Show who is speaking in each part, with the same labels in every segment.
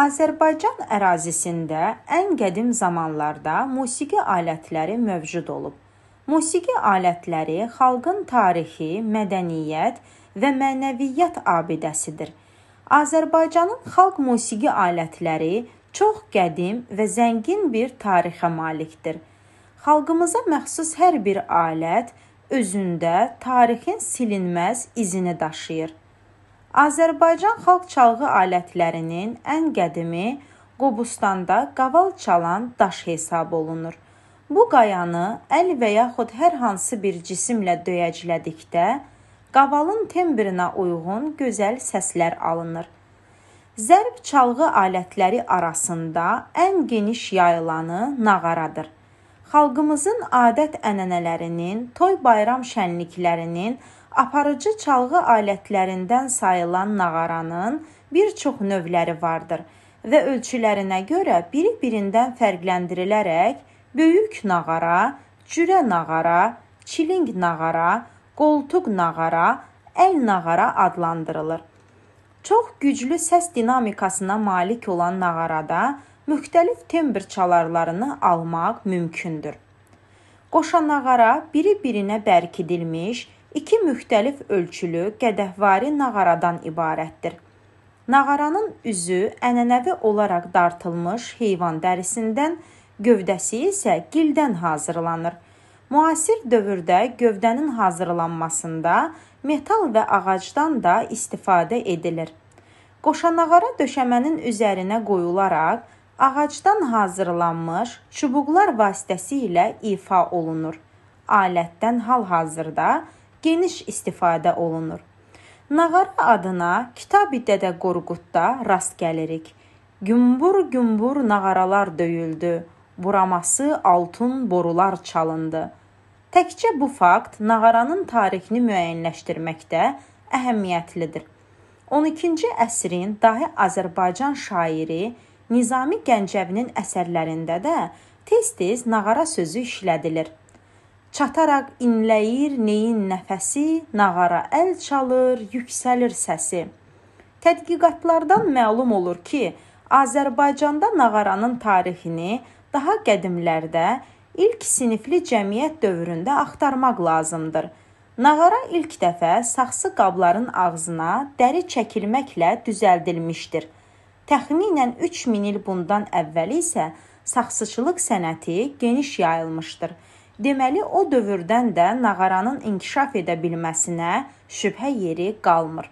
Speaker 1: Azərbaycan ərazisində ən qədim zamanlarda musiqi alətləri mövcud olub. Musiqi alətləri xalqın tarixi, mədəniyyət və mənəviyyat abidəsidir. Azərbaycanın xalq musiqi alətləri çox qədim və zəngin bir tarixə malikdir. Xalqımıza məxsus hər bir alət özündə tarixin silinməz izini daşıyır. Azərbaycan xalq çalğı alətlərinin ən qədimi Qobustanda qaval çalan daş hesab olunur. Bu qayanı əl və yaxud hər hansı bir cisimlə döyəclədikdə qavalın tembrinə uyğun gözəl səslər alınır. Zərb çalğı alətləri arasında ən geniş yayılanı nağaradır xalqımızın adət-ənənələrinin, toy-bayram şənliklərinin, aparıcı çalğı alətlərindən sayılan nağaranın bir çox növləri vardır və ölçülərinə görə biri-birindən fərqləndirilərək böyük nağara, cürə nağara, çiling nağara, qoltuq nağara, əl nağara adlandırılır. Çox güclü səs dinamikasına malik olan nağarada müxtəlif tembr çalarlarını almaq mümkündür. Qoşanağara biri-birinə bərkidilmiş iki müxtəlif ölçülü qədəhvari nağaradan ibarətdir. Nağaranın üzü ənənəvi olaraq dartılmış heyvan dərisindən, gövdəsi isə gildən hazırlanır. Müasir dövrdə gövdənin hazırlanmasında metal və ağacdan da istifadə edilir. Qoşanağara döşəmənin üzərinə qoyularaq ağacdan hazırlanmış çubuqlar vasitəsilə ifa olunur. Alətdən hal-hazırda geniş istifadə olunur. Nağara adına Kitabi-Dədə Qorqudda rast gəlirik. Gümbur-gümbur nağaralar döyüldü. Buraması altun borular çalındı. Təkcə bu fakt nağaranın tarixini müəyyənləşdirməkdə əhəmiyyətlidir. 12-ci əsrin dahi Azərbaycan şairi Nizami Gəncəvinin əsərlərində də tez-tez nağara sözü işlədilir. Çataraq inləyir neyin nəfəsi, nağara əl çalır, yüksəlir səsi. Tədqiqatlardan məlum olur ki, Azərbaycanda nağaranın tarixini daha qədimlərdə ilk sinifli cəmiyyət dövründə axtarmaq lazımdır. Nağara ilk dəfə saxsı qabların ağzına dəri çəkilməklə düzəldilmişdir. Təxminən 3000 il bundan əvvəl isə saxsıçılıq sənəti geniş yayılmışdır. Deməli o dövrdən də nağaranın inkişaf edə bilməsinə şübhə yeri qalmır.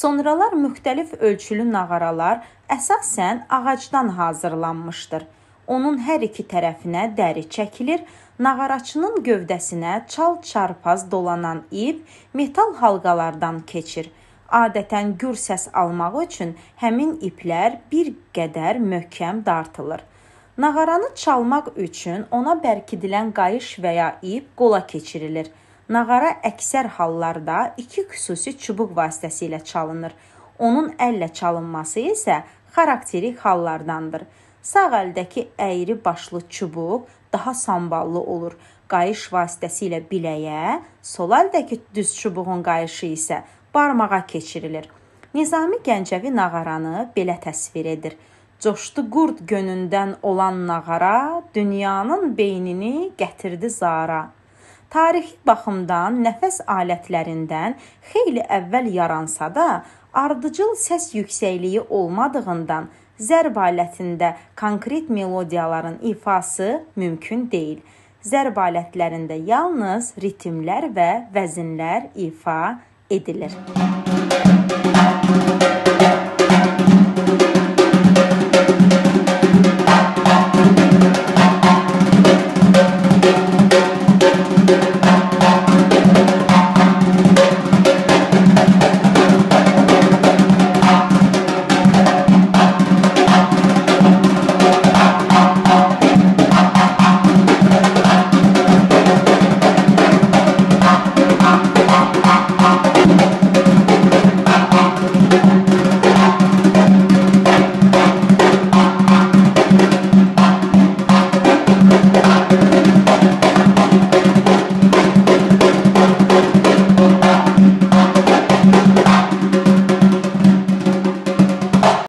Speaker 1: Sonralar müxtəlif ölçülü nağaralar əsasən ağacdan hazırlanmışdır. Onun hər iki tərəfinə dəri çəkilir, nağaraçının gövdəsinə çal-çarpaz dolanan ip metal halqalardan keçir. Adətən gür səs almaq üçün həmin iplər bir qədər möhkəm dartılır. Nağaranı çalmaq üçün ona bərkidilən qayış və ya ip qola keçirilir. Nağara əksər hallarda iki xüsusi çubuq vasitəsilə çalınır. Onun əllə çalınması isə xarakterik hallardandır. Sağ əldəki əyri başlı çubuq daha samballı olur. Qayış vasitəsilə biləyə, sol əldəki düz çubuğun qayışı isə barmağa keçirilir. Nizami Gəncəvi nağaranı belə təsvir edir. Coşdu qurd gönündən olan nağara, dünyanın beynini gətirdi zara. Tarixi baxımdan nəfəs alətlərindən xeyli əvvəl yaransa da, ardıcıl səs yüksəkliyi olmadığından zərb alətində konkret melodiyaların ifası mümkün deyil. Zərb alətlərində yalnız ritmlər və vəzinlər ifa edilir.